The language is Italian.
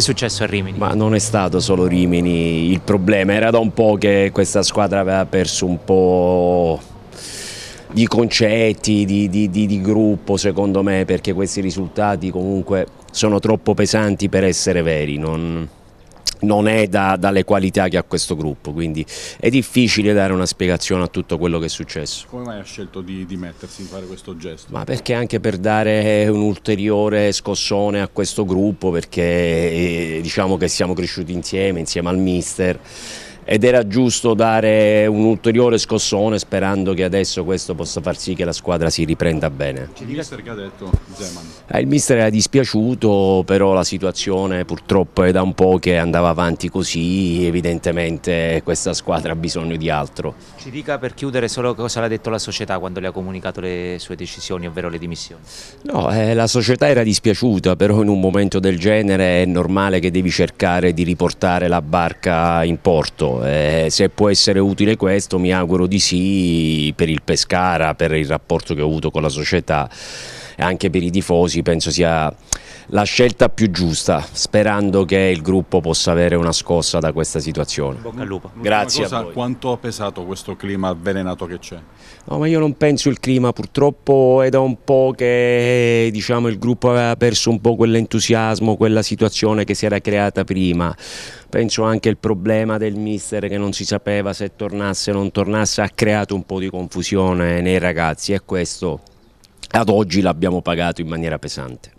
è successo a Rimini? Ma non è stato solo Rimini il problema, era da un po' che questa squadra aveva perso un po' di concetti, di, di, di, di, gruppo secondo me, perché questi risultati comunque sono troppo pesanti per essere veri. Non non è da, dalle qualità che ha questo gruppo, quindi è difficile dare una spiegazione a tutto quello che è successo. Come mai ha scelto di, di mettersi in fare questo gesto? Ma perché anche per dare un ulteriore scossone a questo gruppo, perché eh, diciamo che siamo cresciuti insieme, insieme al mister ed era giusto dare un ulteriore scossone sperando che adesso questo possa far sì che la squadra si riprenda bene. Il mister che ha detto Zeman? Eh, il mister era dispiaciuto però la situazione purtroppo è da un po' che andava avanti così evidentemente questa squadra ha bisogno di altro. Ci dica per chiudere solo cosa l'ha detto la società quando le ha comunicato le sue decisioni ovvero le dimissioni? No, eh, la società era dispiaciuta però in un momento del genere è normale che devi cercare di riportare la barca in porto eh, se può essere utile questo mi auguro di sì per il Pescara, per il rapporto che ho avuto con la società anche per i tifosi penso sia la scelta più giusta, sperando che il gruppo possa avere una scossa da questa situazione. Bocca al lupo. Grazie cosa, Quanto ha pesato questo clima avvelenato che c'è? No, ma io non penso il clima, purtroppo è da un po' che diciamo, il gruppo aveva perso un po' quell'entusiasmo, quella situazione che si era creata prima. Penso anche il problema del mister che non si sapeva se tornasse o non tornasse ha creato un po' di confusione nei ragazzi e questo ad oggi l'abbiamo pagato in maniera pesante.